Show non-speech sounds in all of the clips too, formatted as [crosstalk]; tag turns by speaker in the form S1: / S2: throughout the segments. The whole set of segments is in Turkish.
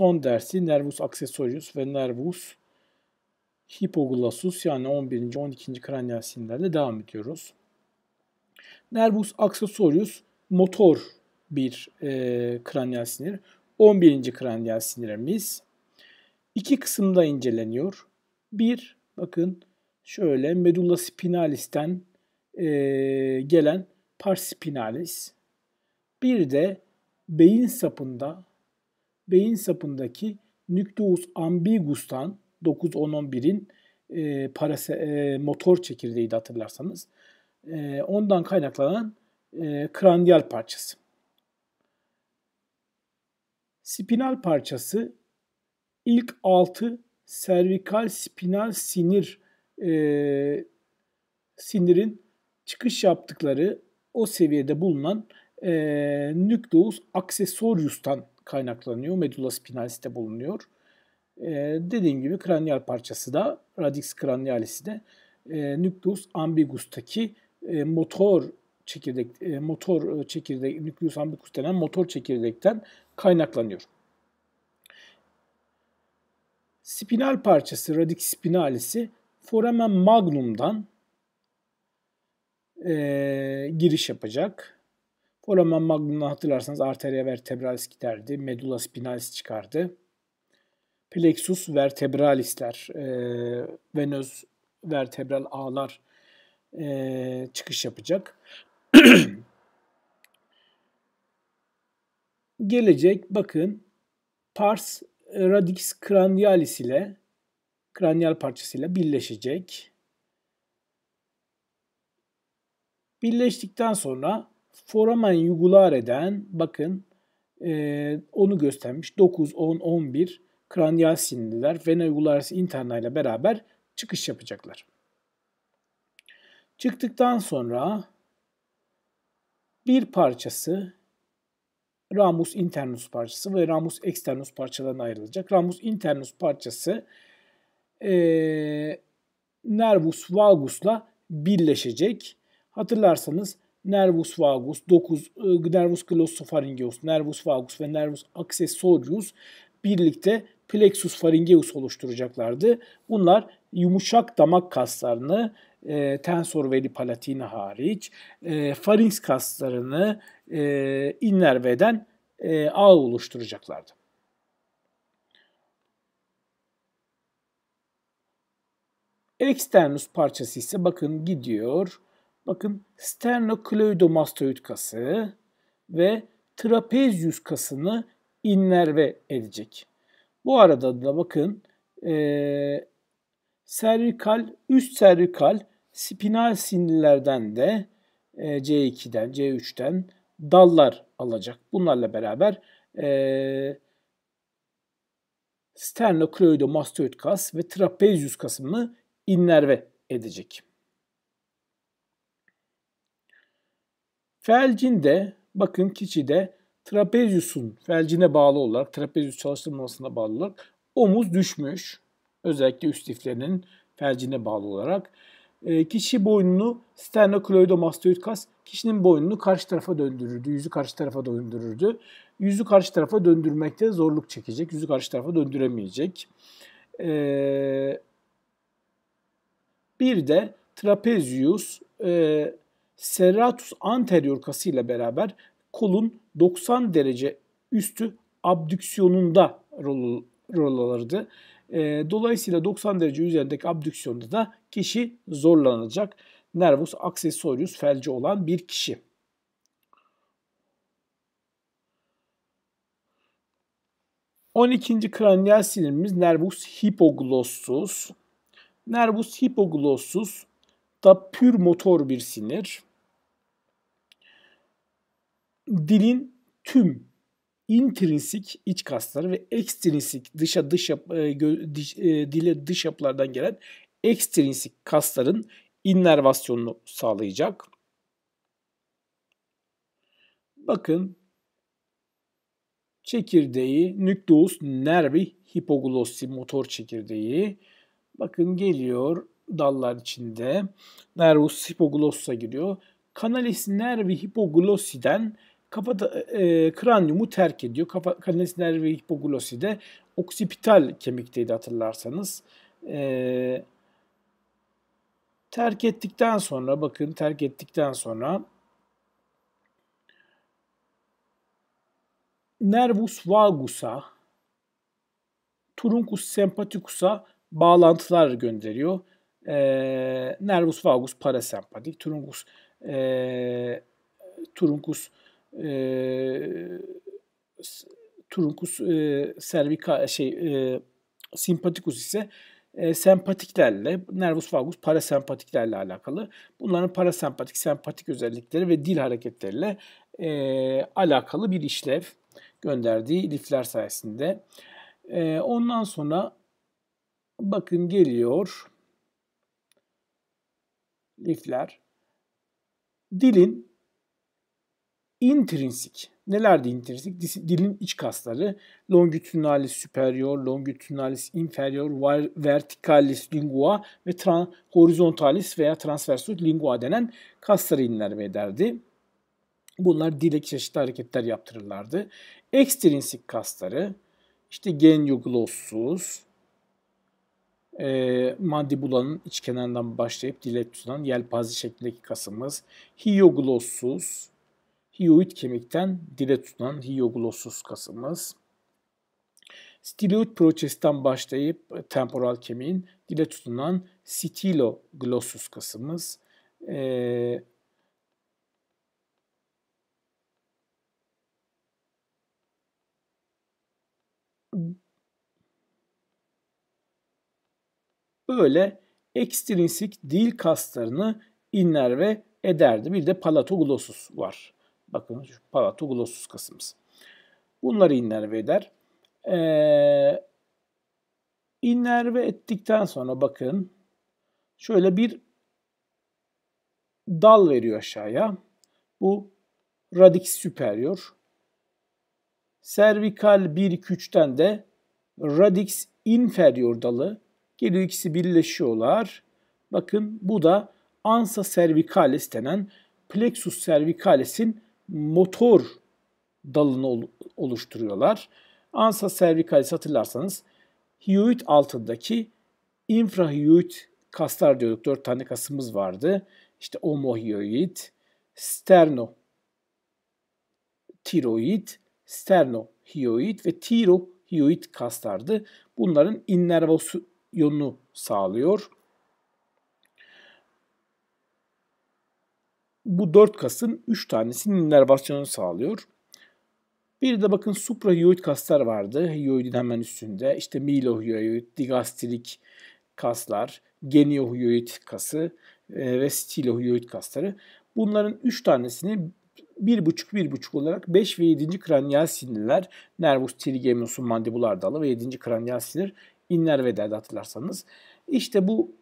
S1: Son dersi nervus accessorius ve nervus hipoglossus yani 11. 12. kranial sinirlerle devam ediyoruz. Nervus accessorius motor bir e, kranyal sinir. 11. kranial sinirimiz. iki kısımda inceleniyor. Bir, bakın şöyle medulla spinalis'ten e, gelen pars spinalis. Bir de beyin sapında beyin sapındaki nükleus ambigus'tan 9-10-11'in e, parase, e, motor çekirdeğiydi hatırlarsanız. E, ondan kaynaklanan e, kranyal parçası. Spinal parçası ilk 6 servikal spinal sinir e, sinirin çıkış yaptıkları o seviyede bulunan e, nükleus accessorius'tan kaynaklanıyor. Medulla spinalisi de bulunuyor. E, dediğim gibi kranial parçası da radix kranialisi de e, nucleus ambigus'taki e, motor çekirdek e, motor e, çekirdek nucleus ambiguus denen motor çekirdekten kaynaklanıyor. Spinal parçası radix spinalisi foramen magnum'dan e, giriş yapacak. Foramen magnumdan hatırlarsanız arteria vertebralis giderdi. Medulla spinalis çıkardı. Plexus vertebralisler, e, venöz vertebral ağlar e, çıkış yapacak. [clears throat] Gelecek bakın pars radix cranialis ile kranial parçasıyla birleşecek. Birleştikten sonra foramen eden, bakın e, onu göstermiş. 9, 10, 11 kranyal sinirler vena yugularis interna ile beraber çıkış yapacaklar. Çıktıktan sonra bir parçası ramus internus parçası ve ramus externus parçalarına ayrılacak. Ramus internus parçası e, nervus vagusla birleşecek. Hatırlarsanız nervus vagus, 9 e, nervus glossopharyngeus, nervus vagus ve nervus accessorius birlikte plexus pharyngeus oluşturacaklardı. Bunlar yumuşak damak kaslarını e, tensor veli palatini hariç e, farinks kaslarını e, innerveden e, ağ oluşturacaklardı. Eksternus parçası ise bakın gidiyor Bakın sternokleidomastoid kası ve trapezius kasını innerve edecek. Bu arada da bakın e, servikal, üst servikal spinal sinirlerden de e, C2'den, C3'ten dallar alacak. Bunlarla beraber e, sternokleidomastoid kas ve trapezius kasını innerve edecek. Felcinde bakın de trapeziusun felcine bağlı olarak trapezius çalıştırmasına bağlı olarak omuz düşmüş. Özellikle üst liflerinin felcine bağlı olarak. E, kişi boynunu sternokleidomastoid kas kişinin boynunu karşı tarafa döndürürdü. Yüzü karşı tarafa döndürürdü. Yüzü karşı tarafa döndürmekte zorluk çekecek. Yüzü karşı tarafa döndüremeyecek. E, bir de trapezius e, serratus anterior kası ile beraber kolun 90 derece üstü abdüksiyonunda rol, rol alırdı. E, dolayısıyla 90 derece üzerindeki abdüksiyonda da kişi zorlanacak. Nervus accessorius felci olan bir kişi. On ikinci kranial sinirimiz nervus hipoglossus. Nervus hipoglossus da pür motor bir sinir dilin tüm intrinsik iç kasları ve ekstrinsik dışa dış yap, e, diş, e, dile dış yapılardan gelen ekstrinsik kasların innervasyonunu sağlayacak. Bakın çekirdeği nükleus nervi hipoglossi motor çekirdeği. Bakın geliyor dallar içinde nervus hipoglossa giriyor. Kanalis nervi hipoglossi'den Kapata, e, e kranyumu terk ediyor. Kafa, karinesler ve hipoglosi de oksipital kemikteydi hatırlarsanız. E, terk ettikten sonra bakın terk ettikten sonra nervus vagus'a truncus sempaticus'a bağlantılar gönderiyor. E, nervus vagus parasempatik, truncus e, truncus e, ee, truncus e, cervica e, şey e, simpatikus ise e, sempatiklerle, nervus vagus parasempatiklerle alakalı. Bunların parasempatik, sempatik özellikleri ve dil hareketleriyle e, alakalı bir işlev gönderdiği lifler sayesinde. E, ondan sonra bakın geliyor lifler. Dilin intrinsik. Nelerdi intrinsik? Dilin iç kasları. Longitudinalis superior, longitudinalis inferior, verticalis lingua ve horizontalis veya transversus lingua denen kasları inler ve ederdi. Bunlar dile çeşitli hareketler yaptırırlardı. Ekstrinsik kasları, işte genioglossus, e, mandibulanın iç kenarından başlayıp dile tutulan yelpaze şeklindeki kasımız, hyoglossus, Hyoid kemikten dile tutunan hyoglossus kasımız. Stiloid proçesisten başlayıp e, temporal kemiğin dile tutunan stiloglosus kasımız. Ee, böyle ekstrinsik dil kaslarını inler ve ederdi. Bir de palatoglossus var. Bakın şu paratoglossus kasımız. Bunları innerve eder. Ee, innerve ettikten sonra bakın şöyle bir dal veriyor aşağıya. Bu radix superior. Servikal 1-2-3'ten de radix inferior dalı. Geliyor ikisi birleşiyorlar. Bakın bu da ansa servikalis denen plexus servikalisin motor dalını oluşturuyorlar. Ansa cervicalis hatırlarsanız hyoid altındaki infrahyoid kaslar diyorduk. Dört tane kasımız vardı. İşte omohyoid, sterno tiroid, sternohyoid ve tirohyoid kaslardı. Bunların innervasyonunu sağlıyor. bu 4 kasın 3 tanesinin innervasyonu sağlıyor. Bir de bakın suprahiyoid kaslar vardı. Hiyoidin hemen üstünde. İşte milohiyoid, digastrik kaslar, geniohiyoid kası e, ve stilohiyoid kasları. Bunların 3 tanesini 1,5-1,5 olarak 5 ve 7. kranyal sinirler, nervus trigeminus mandibular dalı ve 7. kranyal sinir innerveder'de hatırlarsanız. İşte bu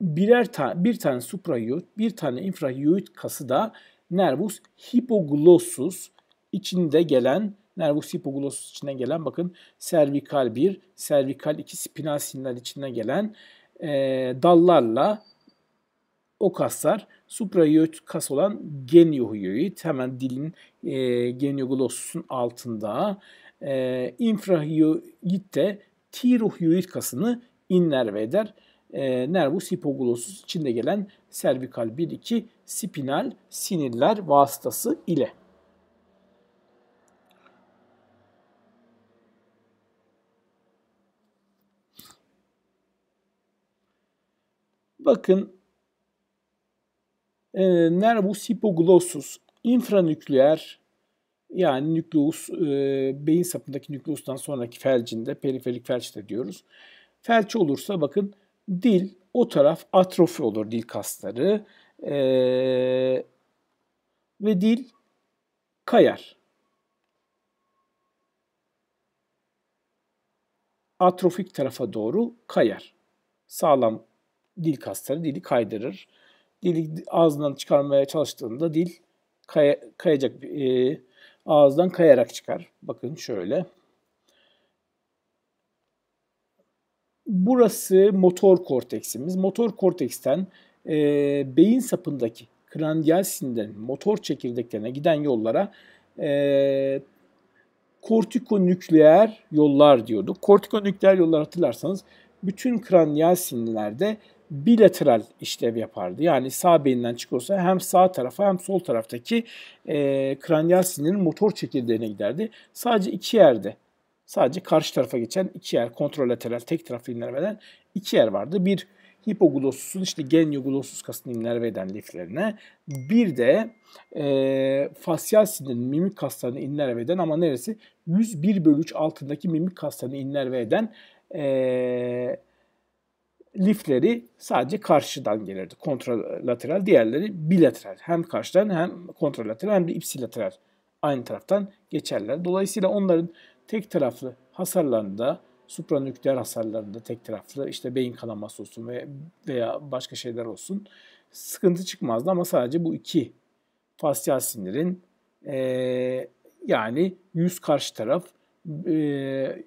S1: birer tane bir tane suprayoid, bir tane infrayoid kası da nervus hipoglossus içinde gelen nervus hipoglossus içine gelen bakın servikal 1, servikal 2 spinal sinirler içine gelen e, dallarla o kaslar suprayoid kas olan geniohyoid hemen dilin e, genioglossusun altında e, infrayoid de tirohyoid kasını innerve eder e, nervus hipoglossus içinde gelen servikal 1-2 spinal sinirler vasıtası ile. Bakın e, nervus hipoglossus infranükleer yani nükleus e, beyin sapındaki nükleustan sonraki felcinde periferik felç de diyoruz. Felç olursa bakın dil o taraf atrofi olur dil kasları e, ve dil kayar. Atrofik tarafa doğru kayar. Sağlam dil kasları dili kaydırır. Dili ağzından çıkarmaya çalıştığında dil kay kayacak e, ağızdan kayarak çıkar. Bakın şöyle. burası motor korteksimiz. Motor korteksten e, beyin sapındaki kranial sindirin motor çekirdeklerine giden yollara e, kortikonükleer yollar diyorduk. Kortikonükleer yollar hatırlarsanız bütün kranial sinirlerde bilateral işlev yapardı. Yani sağ beyinden çıkıyorsa hem sağ tarafa hem sol taraftaki e, kranial sinirin motor çekirdeğine giderdi. Sadece iki yerde Sadece karşı tarafa geçen iki yer kontrolateral tek taraflı inlerveden iki yer vardı. Bir hipoglossusun işte genioglossus kasını innerve eden liflerine bir de e, fasyal sinirin mimik kaslarını innerve eden ama neresi 101 bölü 3 altındaki mimik kaslarını innerve eden e, lifleri sadece karşıdan gelirdi. Kontralateral diğerleri bilateral. Hem karşıdan hem kontralateral hem de ipsilateral aynı taraftan geçerler. Dolayısıyla onların tek taraflı hasarlarında supranükleer hasarlarında tek taraflı işte beyin kanaması olsun veya başka şeyler olsun sıkıntı çıkmazdı ama sadece bu iki fasyal sinirin e, yani yüz karşı taraf e,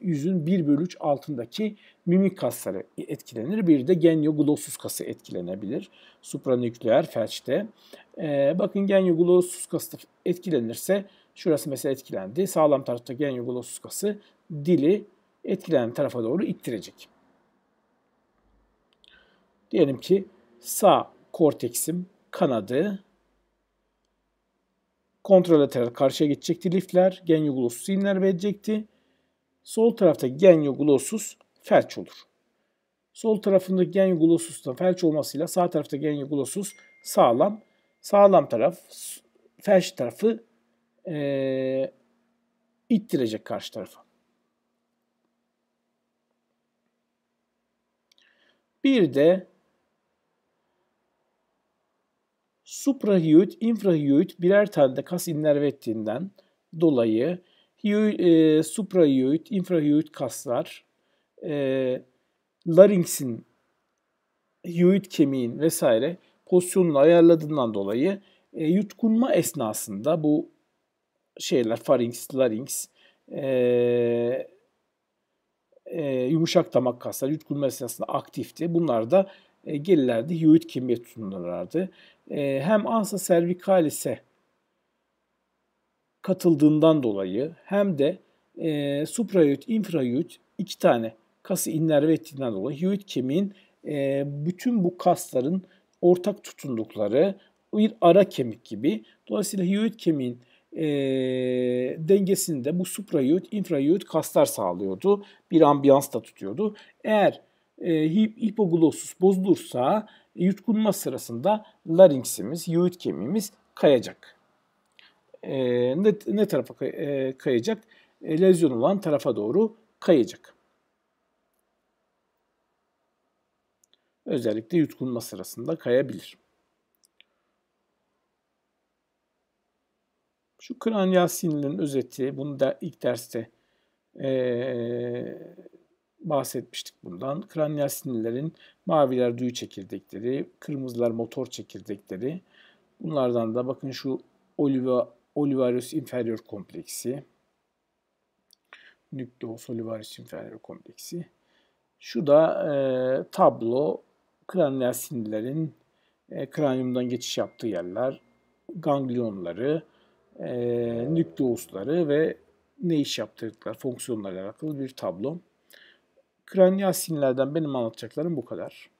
S1: yüzün 1 bölü 3 altındaki mimik kasları etkilenir. Bir de genioglossus kası etkilenebilir supranükleer felçte. E, bakın genioglossus kası etkilenirse Şurası mesela etkilendi. Sağlam tarafta en yugulosus kası dili etkilenen tarafa doğru ittirecek. Diyelim ki sağ korteksim kanadı. kontrol Kontralateral karşıya geçecekti. lifler. Gen inler inlerbe edecekti. Sol tarafta gen yugulosus felç olur. Sol tarafında gen yugulosusta felç olmasıyla sağ tarafta gen yugulosus sağlam. Sağlam taraf felç tarafı e, ittirecek karşı tarafa. Bir de suprahiyut, infrahiyut birer tane de kas innerve dolayı hiyut, e, suprahiyut, infrahiyut kaslar e, laringsin, hiyut kemiğin vesaire pozisyonunu ayarladığından dolayı e, yutkunma esnasında bu şeyler farinks, larynx, e, e, yumuşak damak kasları yutkunma esnasında aktifti. Bunlar da e, gelirlerdi hyoid kemiğe tutunurlardı. E, hem ansa servicalis'e katıldığından dolayı hem de e, suprayoid, infrayoid iki tane kası innerve ettiğinden dolayı hyoid kemiğin e, bütün bu kasların ortak tutundukları bir ara kemik gibi. Dolayısıyla hyoid kemiğin e, dengesinde bu suprayüt, infrayüt kaslar sağlıyordu. Bir ambiyans da tutuyordu. Eğer e, hipoglossus bozulursa yutkunma sırasında larinksimiz, yoğurt kemiğimiz kayacak. E, ne, ne tarafa kay, e, kayacak? E, lezyon olan tarafa doğru kayacak. Özellikle yutkunma sırasında kayabilir. Şu kranyal sinirlerin özeti, bunu da ilk derste e, bahsetmiştik bundan. Kranyal sinirlerin maviler duyu çekirdekleri, kırmızılar motor çekirdekleri. Bunlardan da bakın şu oliva, olivarius inferior kompleksi. Nükleus olivarius inferior kompleksi. Şu da e, tablo kranyal sinirlerin e, kranyumdan geçiş yaptığı yerler, ganglionları, e, ee, nükleusları ve ne iş yaptırdıkları fonksiyonlarla alakalı bir tablo. sinirlerden benim anlatacaklarım bu kadar.